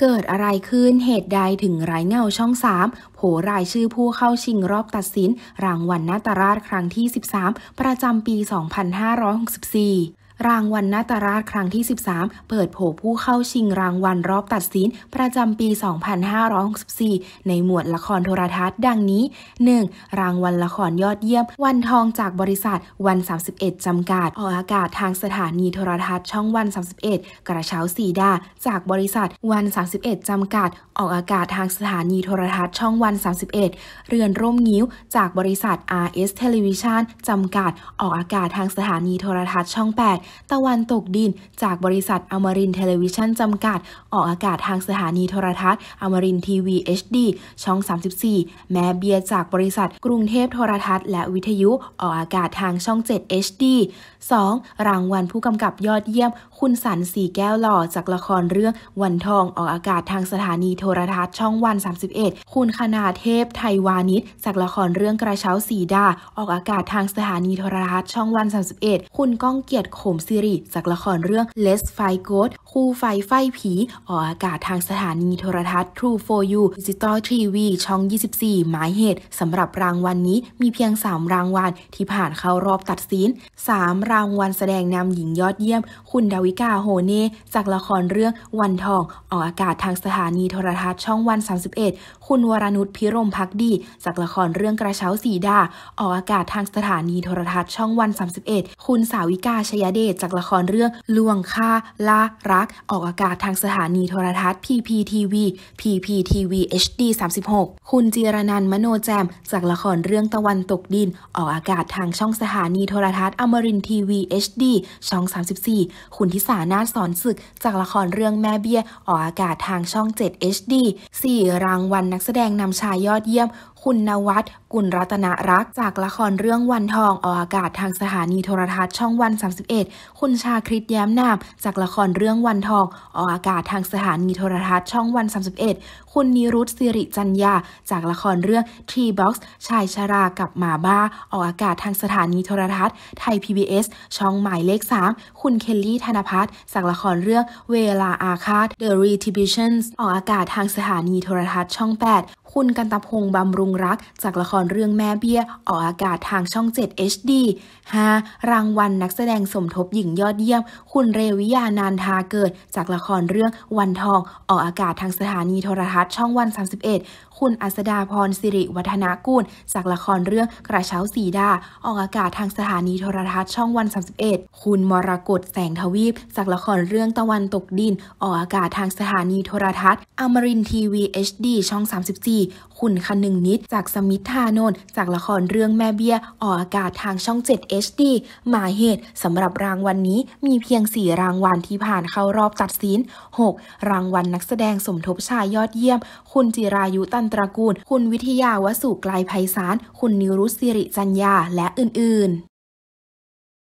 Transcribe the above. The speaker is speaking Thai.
เกิดอะไรขึ้นเหตุใดถึงไร้เงาช่อง 3 โผรายชื่อผู้เข้าชิงรอบตัดสินรางวัลนนาตราชครั้งที่ 13 ประจำปี 2564รางวัลนนาตราชครั้งที่13 เปิดโผผู้เข้าชิงรางวัลรอบตัดสิน ประจำปี 2564ในหมวดละครโทรทัศน์ ดังนี้ 1. รางวัลละครยอดเยี่ยมวันทองจากบริษัทวัน31จำกัด ออกอากาศทางสถานีโทรทัศน์ช่องวัน31กระเช้าสีดาจากบริษัทวัน31จำกัดออกอากาศทางสถานีโทรทัศน์ช่องวัน31 เรือนร่มงิ้วจากบริษัท RS Television จำกัด ออกอากาศทางสถานีโทรทัศน์ช่อง 8ตะวันตกดินจากบริษัทอมรินเทเลวิชันจำกัด ออกอากาศทางสถานีโทรทัศน์ อมรินทีวี HD ช่อง 34 แม่เบียจากบริษัทกรุงเทพโทรทัศน์และวิทยุออกอากาศทางช่อง 7 HD 2. รางวัลผู้กำกับยอดเยี่ยม คุณสันสีแก้วหล่อจากละครเรื่องวันทองออกอากาศทางสถานีโทรทัศน์ช่องวัน 31 คุณคณาเทพไทยวานิช จากละครเรื่องกระเช้าสีดาออกอากาศทางสถานีโทรทัศน์ช่องวัน31 คุณก้องเกียรติขมมซิริจากละครเรื่อง Let's Fight Ghost คู่ไฟไฟผีออกอากาศทางสถานีโทรทัศน์ True for You Digital TV ช่อง 24 หมายเหตุสำหรับรางวัลนนี้มีเพียง 3 รางวัล ที่ผ่านเข้ารอบตัดสิน3รางวัลแสดงนำหญิงยอดเยี่ยม คุณ ดาวิกาโฮเน่จากละครเรื่องวันทอง ออกอากาศทางสถานีโทรทัศน์ช่องวัน 31 คุณวรนุชพิรมพักดี จากละครเรื่องกระเช้าสีดาออกอากาศทางสถานีโทรทัศน์ช่องวัน 31 คุณสาวิกาชยเดษจากละครเรื่องลวงค่าลารัก ออกอากาศทางสถานีโทรทัศน์ PPTV PPTV HD 36 คุณจีรนันมโนแจม จากละครเรื่องตะวันตกดิน ออกอากาศทางช่องสถานีโทรทัศน์อมรินทีวี HD ช่อง 34 คุณทิสานาสอนศึก จากละครเรื่องแม่เบี้ยออกอากาศทางช่อง 7 HD 4 รางวัลนนักแสดงนำชายยอดเยี่ยมคุณนวัดกุลรัตนรัก จากละครเรื่องวันทอง ออกอากาศทางสถานีโทรทัศน์ช่องวัน 31 คุณชาคริตแย้มนามจากละครเรื่องวันทองออกอากาศทางสถานีโทรทัศน์ช่องวัน 31 คุณ นิรุตสิริจันยาจากละครเรื่องทีบ็อกซ์ชายชารากับหมาบ้า ออกอากาศทางสถานีโทรทัศน์ ไทย PBS ช่องหมายเลข3คุณเคลลี่ธนพัฒน์จากละครเรื่องเวลาอาคาต The Retributions ออกอากาศทางสถานีโทรทัศน์ช่อง 8คุณกันตพงษ์บำรุงรัก จากละครเรื่องแม่เบี้ย ออกอากาศทางช่อง 7 HD 5. รางวัลนักแสดงสมทบหญิงยอดเยี่ยม คุณเรวิยานานทาเกิด จากละครเรื่องวันทอง ออกอากาศทางสถานีโทรทัศน์ช่องวัน31คุณอัศดาพรสิริวัฒนากุลจากละครเรื่องกระเช้าสีดาออกอากาศทางสถานีโทรทัศน์ช่องวัน31คุณมรกตแสงทวีปจากละครเรื่องตะวันตกดิน ออกอากาศทางสถานีโทรทัศน์ อมรินทีวี HD ช่อง34ีคุณคันึงนิดจากสมิทธานนท์จากละครเรื่องแม่เบี้ย ออกอากาศทางช่อง 7 HD หมายเหตุสำหรับรางวัลนนี้มีเพียง 4 รางวัลที่ผ่านเข้ารอบตัดสิน 6. รางวัลนนักแสดงสมทบชายยอดเยี่ยม คุณจิรายุตันตระกูล คุณวิทยาวสุไกลไพศาลคุณนิรุสิริจัญญาและอื่น ๆ